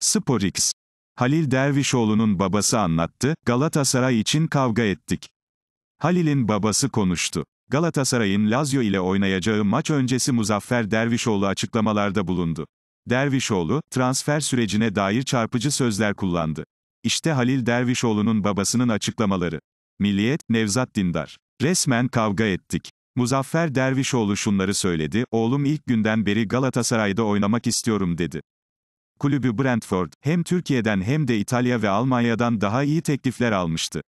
Sporix. Halil Dervişoğlu'nun babası anlattı, Galatasaray için kavga ettik. Halil'in babası konuştu. Galatasaray'ın Lazio ile oynayacağı maç öncesi Muzaffer Dervişoğlu açıklamalarda bulundu. Dervişoğlu, transfer sürecine dair çarpıcı sözler kullandı. İşte Halil Dervişoğlu'nun babasının açıklamaları. Milliyet, Nevzat Dindar. Resmen kavga ettik. Muzaffer Dervişoğlu şunları söyledi, oğlum ilk günden beri Galatasaray'da oynamak istiyorum dedi. Kulübü Brentford, hem Türkiye'den hem de İtalya ve Almanya'dan daha iyi teklifler almıştı.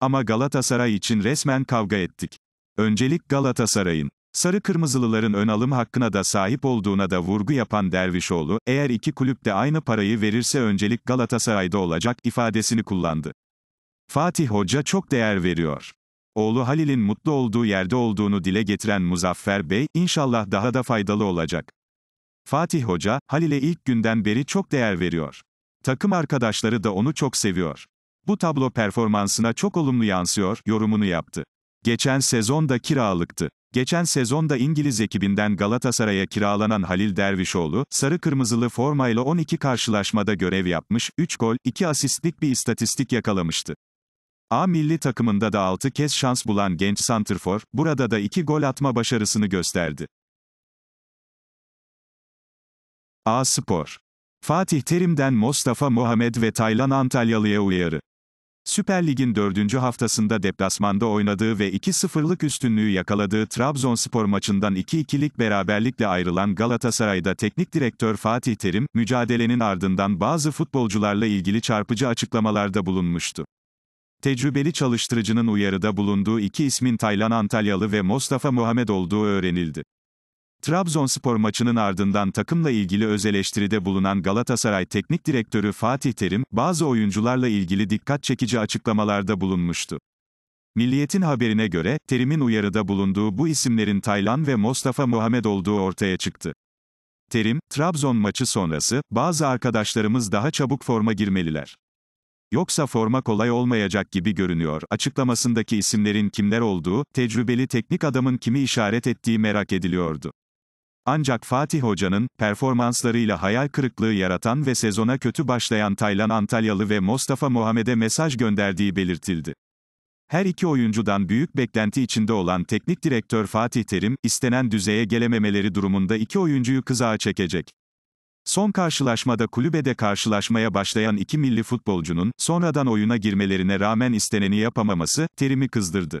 Ama Galatasaray için resmen kavga ettik. Öncelik Galatasaray'ın. Sarı Kırmızılıların ön alım hakkına da sahip olduğuna da vurgu yapan Dervişoğlu, eğer iki kulüp de aynı parayı verirse öncelik Galatasaray'da olacak ifadesini kullandı. Fatih Hoca çok değer veriyor. Oğlu Halil'in mutlu olduğu yerde olduğunu dile getiren Muzaffer Bey, inşallah daha da faydalı olacak. Fatih Hoca, Halil'e ilk günden beri çok değer veriyor. Takım arkadaşları da onu çok seviyor. Bu tablo performansına çok olumlu yansıyor, yorumunu yaptı. Geçen sezon da kiralıktı. Geçen sezonda İngiliz ekibinden Galatasaray'a kiralanan Halil Dervişoğlu, sarı kırmızılı formayla 12 karşılaşmada görev yapmış, 3 gol, 2 asistlik bir istatistik yakalamıştı. A milli takımında da 6 kez şans bulan genç santrfor, burada da 2 gol atma başarısını gösterdi. A Spor. Fatih Terim'den Mustafa Muhammed ve Taylan Antalyalı'ya uyarı. Süper Lig'in dördüncü haftasında deplasmanda oynadığı ve 2-0'lık üstünlüğü yakaladığı Trabzonspor maçından 2-2'lik beraberlikle ayrılan Galatasaray'da teknik direktör Fatih Terim, mücadelenin ardından bazı futbolcularla ilgili çarpıcı açıklamalarda bulunmuştu. Tecrübeli çalıştırıcının uyarıda bulunduğu iki ismin Taylan Antalyalı ve Mustafa Muhammed olduğu öğrenildi. Trabzonspor maçının ardından takımla ilgili özeleştiride bulunan Galatasaray Teknik Direktörü Fatih Terim, bazı oyuncularla ilgili dikkat çekici açıklamalarda bulunmuştu. Milliyet'in haberine göre, Terim'in uyarıda bulunduğu bu isimlerin Taylan ve Mustafa Muhammed olduğu ortaya çıktı. Terim, Trabzon maçı sonrası, bazı arkadaşlarımız daha çabuk forma girmeliler. Yoksa forma kolay olmayacak gibi görünüyor. Açıklamasındaki isimlerin kimler olduğu, tecrübeli teknik adamın kimi işaret ettiği merak ediliyordu. Ancak Fatih Hoca'nın, performanslarıyla hayal kırıklığı yaratan ve sezona kötü başlayan Taylan Antalyalı ve Mustafa Muhammed'e mesaj gönderdiği belirtildi. Her iki oyuncudan büyük beklenti içinde olan teknik direktör Fatih Terim, istenen düzeye gelememeleri durumunda iki oyuncuyu kızağa çekecek. Son karşılaşmada kulübede karşılaşmaya başlayan iki milli futbolcunun, sonradan oyuna girmelerine rağmen isteneni yapamaması, Terim'i kızdırdı.